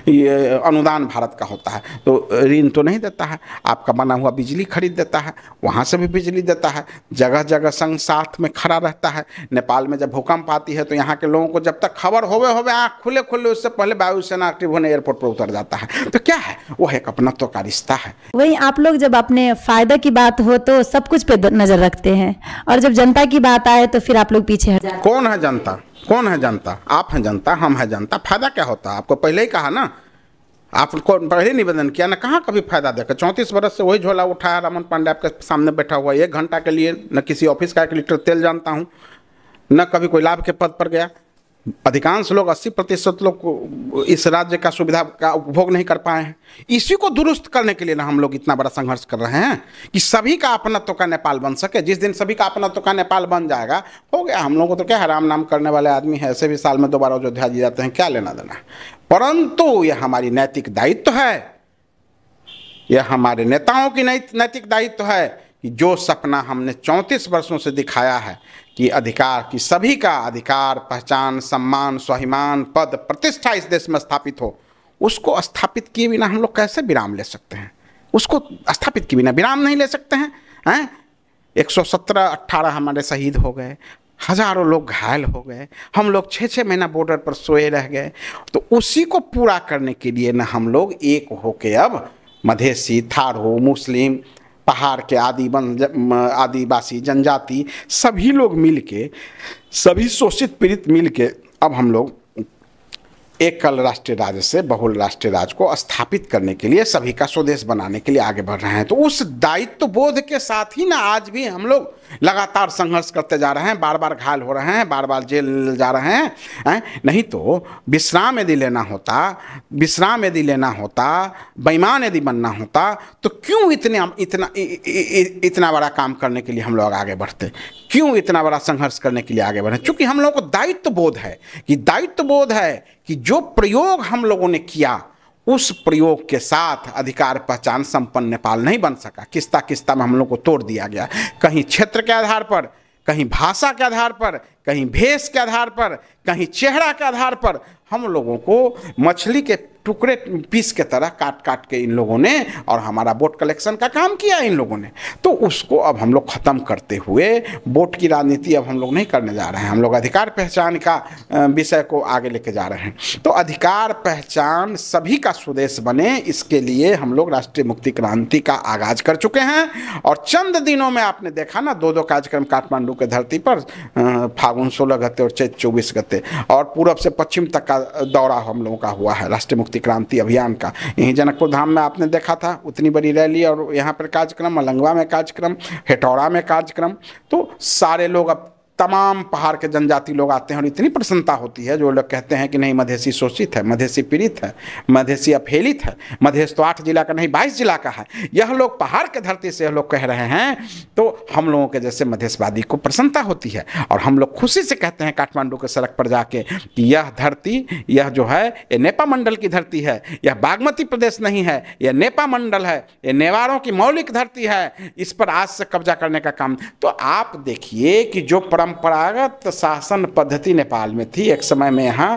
ये अनुदान भारत का होता है तो ऋण तो नहीं देता है आपका बना हुआ बिजली खरीद देता है वहाँ से भी बिजली देता है जगह जगह संघ साथ में खड़ा रहता है नेपाल में जब भूकंप आती है तो यहाँ के लोगों को जब तक खबर होवे होवे आँख खुले खुले उससे पहले वायुसेना एक्टिव होने एयरपोर्ट पर उतर जाता है तो क्या है वह एक अपनत्व का रिश्ता है वही आप लोग जब अपने फायदा की बात हो तो सब कुछ पे नजर रखते हैं और जब जनता की बात आए तो फिर आप लोग पीछे हट जाते कौन है जनता कौन है जनता आप हैं जनता हम हैं जनता फायदा क्या होता है आपको पहले ही कहा ना आपको पहले निवेदन किया ना कहाँ कभी फायदा देखा चौंतीस बरस से वही झोला उठाया रमन पांडे आपके सामने बैठा हुआ एक घंटा के लिए न किसी ऑफिस का एक लीटर तेल जानता हूँ न कभी कोई लाभ के पद पर गया अधिकांश लोग 80 प्रतिशत लोग इस राज्य का सुविधा का उपभोग नहीं कर पाए हैं इसी को दुरुस्त करने के लिए ना हम लोग इतना बड़ा संघर्ष कर रहे हैं कि सभी का तो का नेपाल बन सके जिस दिन सभी का तो का नेपाल बन जाएगा हो गया हम लोगों को तो क्या हराम नाम करने वाले आदमी है ऐसे भी साल में दोबारा अयोध्या जी जाते हैं क्या लेना देना परंतु यह हमारी नैतिक दायित्व तो है यह हमारे नेताओं की नैतिक दायित्व तो है कि जो सपना हमने चौंतीस वर्षों से दिखाया है कि अधिकार की सभी का अधिकार पहचान सम्मान स्वाभिमान पद प्रतिष्ठा इस देश में स्थापित हो उसको स्थापित किए बिना हम लोग कैसे विराम ले सकते हैं उसको स्थापित किए बिना विराम नहीं ले सकते हैं हैं एक सौ सत्रह अट्ठारह हमारे शहीद हो गए हजारों लोग घायल हो गए हम लोग छः छः महीना बॉर्डर पर सोए रह गए तो उसी को पूरा करने के लिए ना हम लोग एक होके अब मधेसी थारू मुस्लिम पहाड़ के आदि बन आदिवासी जनजाति सभी लोग मिल के सभी शोषित पीड़ित मिल के अब हम लोग एकल राष्ट्रीय राज्य से बहुल राष्ट्रीय राज्य को स्थापित करने के लिए सभी का स्वदेश बनाने के लिए आगे बढ़ रहे हैं तो उस दायित्व तो बोध के साथ ही ना आज भी हम लोग लगातार संघर्ष करते जा रहे हैं बार बार घायल हो रहे हैं बार बार जेल जा रहे हैं है? नहीं तो विश्राम यदि लेना होता विश्राम यदि लेना होता बेईमान यदि बनना होता तो क्यों इतने इतना इ, इ, इ, इतना बड़ा काम करने के लिए हम लोग आगे बढ़ते क्यों इतना बड़ा संघर्ष करने के लिए आगे बढ़े चूंकि हम लोगों को दायित्व बोध है कि दायित्व बोध है कि जो प्रयोग हम लोगों ने किया उस प्रयोग के साथ अधिकार पहचान संपन्न नेपाल नहीं बन सका किस्ता किस्ता में हम लोग को तोड़ दिया गया कहीं क्षेत्र के आधार पर कहीं भाषा के आधार पर कहीं भेष के आधार पर कहीं चेहरा के आधार पर हम लोगों को मछली के टुकड़े पीस के तरह काट काट के इन लोगों ने और हमारा वोट कलेक्शन का काम किया इन लोगों ने तो उसको अब हम लोग ख़त्म करते हुए वोट की राजनीति अब हम लोग नहीं करने जा रहे हैं हम लोग अधिकार पहचान का विषय को आगे लेके जा रहे हैं तो अधिकार पहचान सभी का स्वदेश बने इसके लिए हम लोग राष्ट्रीय मुक्ति क्रांति का आगाज कर चुके हैं और चंद दिनों में आपने देखा ना दो दो कार्यक्रम काठमांडू के धरती पर फागुन सोलह गते और चैत चौबीस गते और पूरब से पश्चिम तक का दौरा हम लोगों का हुआ है राष्ट्रीय मुक्ति मुक्ति क्रांति अभियान का यहीं जनकपुर धाम में आपने देखा था उतनी बड़ी रैली और यहाँ पर कार्यक्रम मलंगवा में कार्यक्रम हेटौरा में कार्यक्रम तो सारे लोग अब तमाम पहाड़ के जनजाति लोग आते हैं और इतनी प्रसन्नता होती है जो लोग कहते हैं कि नहीं मधेसी शोषित है मधेसी पीड़ित है मधेसी अफेलित है मधेस तो आठ जिला का नहीं बाईस जिला का है यह लोग पहाड़ के धरती से यह लोग कह रहे हैं तो हम लोगों के जैसे मधेसवादी को प्रसन्नता होती है और हम लोग खुशी से कहते हैं काठमांडू के सड़क पर जाके कि यह धरती यह जो है ये नेपा मंडल की धरती है यह बागमती प्रदेश नहीं है यह नेपा मंडल है ये नेवारों की मौलिक धरती है इस पर आज से कब्जा करने का काम तो आप देखिए कि जो परम परंपरागत शासन पद्धति नेपाल में थी एक समय में यहाँ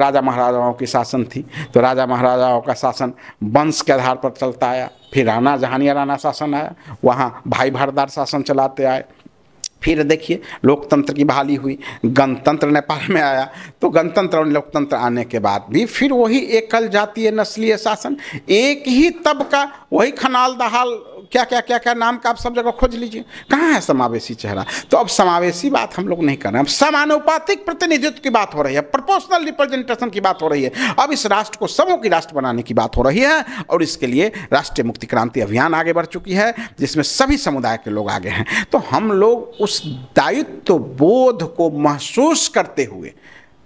राजा महाराजाओं की शासन थी तो राजा महाराजाओं का शासन वंश के आधार पर चलता आया फिर राणा जहानिया राणा शासन आया वहाँ भाई भरदार शासन चलाते आए फिर देखिए लोकतंत्र की बहाली हुई गणतंत्र नेपाल में आया तो गणतंत्र और लोकतंत्र आने के बाद भी फिर वही एकल जातीय नस्लीय शासन एक ही तबका वही खनाल दहाल क्या क्या क्या क्या नाम का आप सब जगह खोज लीजिए कहाँ है समावेशी चेहरा तो अब समावेशी बात हम लोग नहीं कर रहे हैं अब समानुपातिक प्रतिनिधित्व की बात हो रही है प्रपोशनल रिप्रेजेंटेशन की बात हो रही है अब इस राष्ट्र को समूह की राष्ट्र बनाने की बात हो रही है और इसके लिए राष्ट्रीय मुक्ति क्रांति अभियान आगे बढ़ चुकी है जिसमें सभी समुदाय के लोग आगे हैं तो हम लोग उस दायित्व बोध को महसूस करते हुए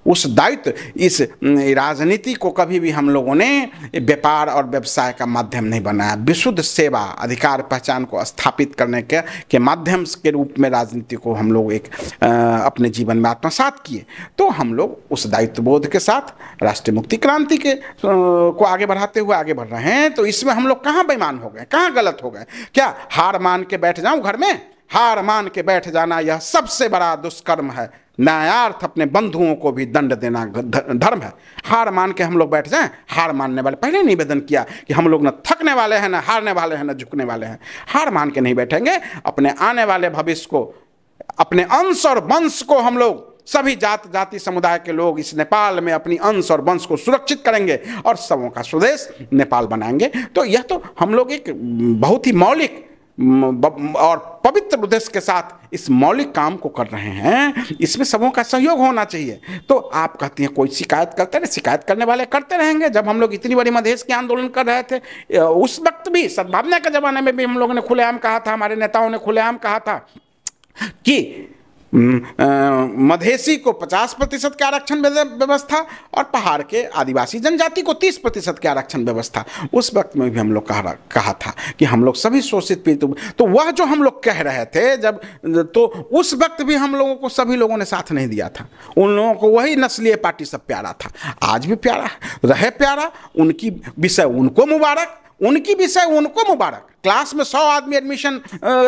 उस दायित्व इस राजनीति को कभी भी हम लोगों ने व्यापार और व्यवसाय का माध्यम नहीं बनाया विशुद्ध सेवा अधिकार पहचान को स्थापित करने के के माध्यम के रूप में राजनीति को हम लोग एक आ, अपने जीवन में आत्मसात किए तो हम लोग उस दायित्व बोध के साथ राष्ट्रीय मुक्ति क्रांति के को आगे बढ़ाते हुए आगे बढ़ रहे हैं तो इसमें हम लोग कहाँ बेमान हो गए कहाँ गलत हो गए क्या हार मान के बैठ जाऊँ घर में हार मान के बैठ जाना यह सबसे बड़ा दुष्कर्म है न्यायार्थ अपने बंधुओं को भी दंड देना धर्म है हार मान के हम लोग बैठ जाएं हार मानने वाले पहले निवेदन किया कि हम लोग न थकने वाले हैं न हारने वाले हैं न झुकने वाले हैं हार मान के नहीं बैठेंगे अपने आने वाले भविष्य को अपने अंश और वंश को हम लोग सभी जात जाति समुदाय के लोग इस नेपाल में अपनी अंश और वंश को सुरक्षित करेंगे और सबों का स्वदेश नेपाल बनाएंगे तो यह तो हम लोग एक बहुत ही मौलिक और पवित्र उद्देश्य के साथ इस मौलिक काम को कर रहे हैं इसमें सबों का सहयोग होना चाहिए तो आप कहती हैं कोई शिकायत करते रहे शिकायत करने वाले करते रहेंगे जब हम लोग इतनी बड़ी मधेश के आंदोलन कर रहे थे उस वक्त भी सद्भावना के ज़माने में भी हम लोगों ने खुलेआम कहा था हमारे नेताओं ने खुलेआम कहा था कि मधेसी को 50 प्रतिशत के आरक्षण व्यवस्था और पहाड़ के आदिवासी जनजाति को 30 प्रतिशत के आरक्षण व्यवस्था उस वक्त में भी हम लोग कह कहा था कि हम लोग सभी शोषित पीड़ित तो वह जो हम लोग कह रहे थे जब तो उस वक्त भी हम लोगों को सभी लोगों ने साथ नहीं दिया था उन लोगों को वही नस्लीय पार्टी सब प्यारा था आज भी प्यारा रहे प्यारा उनकी विषय उनको मुबारक उनकी विषय उनको मुबारक क्लास में सौ आदमी एडमिशन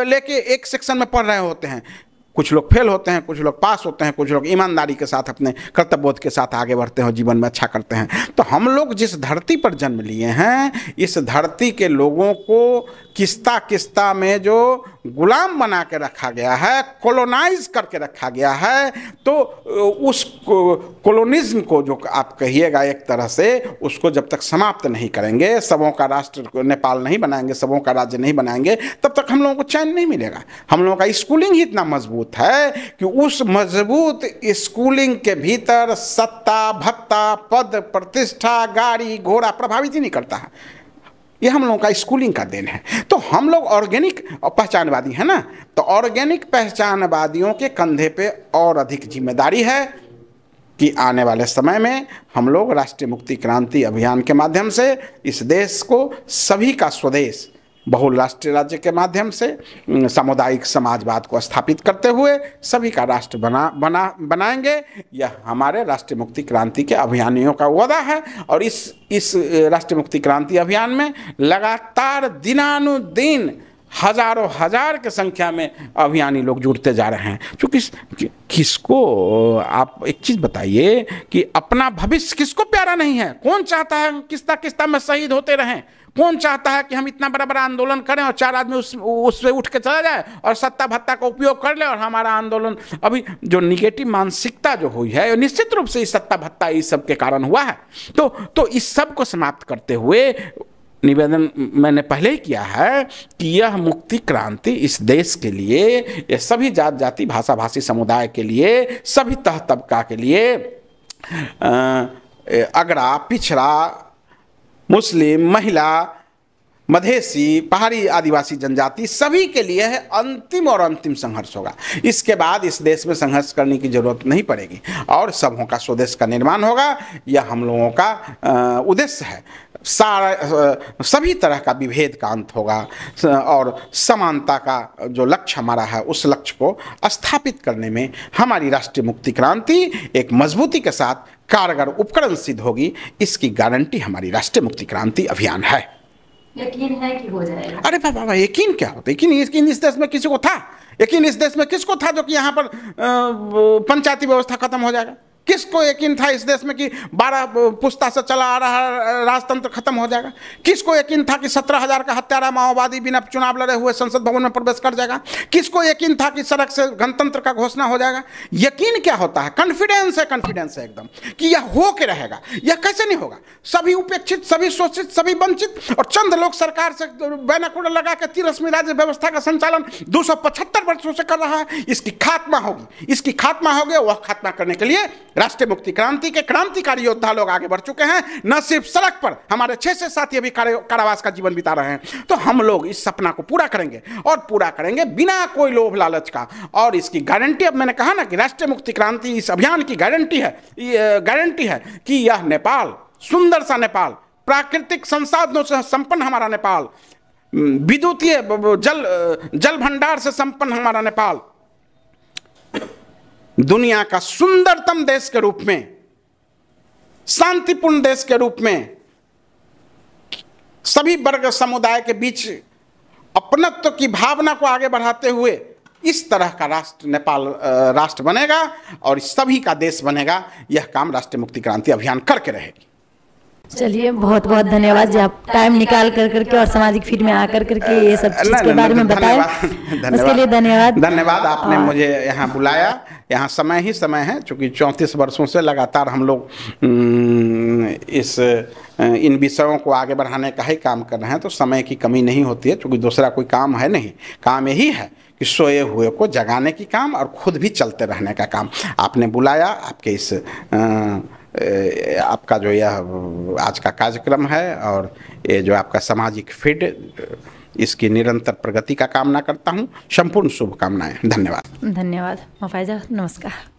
लेके एक सेक्शन में पढ़ रहे होते हैं कुछ लोग फेल होते हैं कुछ लोग पास होते हैं कुछ लोग ईमानदारी के साथ अपने कर्तव्यबोध के साथ आगे बढ़ते हैं जीवन में अच्छा करते हैं तो हम लोग जिस धरती पर जन्म लिए हैं इस धरती के लोगों को किस्ता किस्ता में जो गुलाम बना के रखा गया है कॉलोनाइज करके रखा गया है तो उस कॉलोनिज्म को जो आप कहिएगा एक तरह से उसको जब तक समाप्त नहीं करेंगे सबों का राष्ट्र नेपाल नहीं बनाएंगे सबों का राज्य नहीं बनाएंगे तब तक हम लोगों को चैन नहीं मिलेगा हम लोगों का स्कूलिंग ही इतना मजबूत है कि उस मजबूत स्कूलिंग के भीतर सत्ता भत्ता पद प्रतिष्ठा गाड़ी घोड़ा प्रभावित ही नहीं करता है ये हम लोगों का स्कूलिंग का देन है तो हम लोग ऑर्गेनिक पहचानवादी है ना तो ऑर्गेनिक पहचानवादियों के कंधे पे और अधिक जिम्मेदारी है कि आने वाले समय में हम लोग राष्ट्रीय मुक्ति क्रांति अभियान के माध्यम से इस देश को सभी का स्वदेश बहुराष्ट्रीय राज्य के माध्यम से सामुदायिक समाजवाद को स्थापित करते हुए सभी का राष्ट्र बना बना बनाएंगे यह हमारे राष्ट्रीय मुक्ति क्रांति के अभियानियों का वादा है और इस इस राष्ट्रीय मुक्ति क्रांति अभियान में लगातार दिनानुदिन हजारों हजार के संख्या में अभियानी लोग जुड़ते जा रहे हैं क्योंकि तो किस किसको आप एक चीज़ बताइए कि अपना भविष्य किसको प्यारा नहीं है कौन चाहता है किस्ता किस्ता में शहीद होते रहें कौन चाहता है कि हम इतना बड़ा बड़ा आंदोलन करें और चार आदमी उस उससे उठ के चला जाए और सत्ता भत्ता का उपयोग कर ले और हमारा आंदोलन अभी जो निगेटिव मानसिकता जो हुई है निश्चित रूप से इस सत्ता भत्ता इस सब के कारण हुआ है तो तो इस सब को समाप्त करते हुए निवेदन मैंने पहले ही किया है कि यह मुक्ति क्रांति इस देश के लिए यह सभी जात जाति भाषा भाषी समुदाय के लिए सभी तह तबका के लिए अगड़ा पिछड़ा मुस्लिम महिला मधेसी पहाड़ी आदिवासी जनजाति सभी के लिए है अंतिम और अंतिम संघर्ष होगा इसके बाद इस देश में संघर्ष करने की जरूरत नहीं पड़ेगी और सबों का स्वदेश का निर्माण होगा यह हम लोगों का उद्देश्य है सारा सभी तरह का विभेद का अंत होगा और समानता का जो लक्ष्य हमारा है उस लक्ष्य को स्थापित करने में हमारी राष्ट्रीय मुक्ति क्रांति एक मजबूती के साथ कारगर उपकरण सिद्ध होगी इसकी गारंटी हमारी राष्ट्रीय मुक्ति क्रांति अभियान है यकीन है कि हो जाएगा अरे बाबा यकीन क्या होता यकीन यकीन इस देश में किसी को था यकीन इस देश में किसको था जो कि यहाँ पर पंचायती व्यवस्था खत्म हो जाएगा किसको यकीन था इस देश में कि बारह पुस्ता से चला आ रहा राजतंत्र खत्म हो जाएगा किसको यकीन था कि सत्रह हजार का हत्यारा माओवादी बिना चुनाव लड़े हुए संसद भवन में प्रवेश कर जाएगा किसको यकीन था कि सड़क से गणतंत्र का घोषणा हो जाएगा यकीन क्या होता है कॉन्फिडेंस है कॉन्फिडेंस है एकदम कि यह हो के रहेगा यह कैसे नहीं होगा सभी उपेक्षित सभी शोषित सभी वंचित और चंद लोग सरकार से बैनाकुड़ा लगा के तिरस्मी राज्य व्यवस्था का संचालन दो वर्षों से कर रहा है इसकी खात्मा होगी इसकी खात्मा होगी वह खात्मा करने के लिए राष्ट्रीय मुक्ति क्रांति के क्रांतिकारी योद्धा लोग आगे बढ़ चुके हैं न सिर्फ सड़क पर हमारे छः से साथी अभी कारावास का जीवन बिता रहे हैं तो हम लोग इस सपना को पूरा करेंगे और पूरा करेंगे बिना कोई लोभ लालच का और इसकी गारंटी अब मैंने कहा ना कि राष्ट्रीय मुक्ति क्रांति इस अभियान की गारंटी है गारंटी है कि यह नेपाल सुंदर सा नेपाल प्राकृतिक संसाधनों से संपन्न हमारा नेपाल विद्युतीय जल जल भंडार से संपन्न हमारा नेपाल दुनिया का सुंदरतम देश के रूप में शांतिपूर्ण देश के रूप में सभी वर्ग समुदाय के बीच अपनत्व की भावना को आगे बढ़ाते हुए इस तरह का राष्ट्र नेपाल राष्ट्र बनेगा और सभी का देश बनेगा यह काम राष्ट्रीय मुक्ति क्रांति अभियान करके रहेगी चलिए बहुत बहुत धन्यवाद जी आप टाइम निकाल कर करके और सामाजिक फीड में आकर करके ये सब चीज़ के बारे में बताया उसके लिए धन्यवाद धन्यवाद आपने हाँ। मुझे यहाँ बुलाया यहाँ समय ही समय है क्योंकि चौंतीस वर्षों से लगातार हम लोग इस इन विषयों को आगे बढ़ाने का ही काम कर रहे हैं तो समय की कमी नहीं होती है क्योंकि दूसरा कोई काम है नहीं काम यही है कि सोए हुए को जगाने की काम और खुद भी चलते रहने का काम आपने बुलाया आपके इस आपका जो यह आज का कार्यक्रम है और ये जो आपका सामाजिक फीड इसकी निरंतर प्रगति का कामना करता हूँ संपूर्ण शुभकामनाएं धन्यवाद धन्यवाद मफाइजा नमस्कार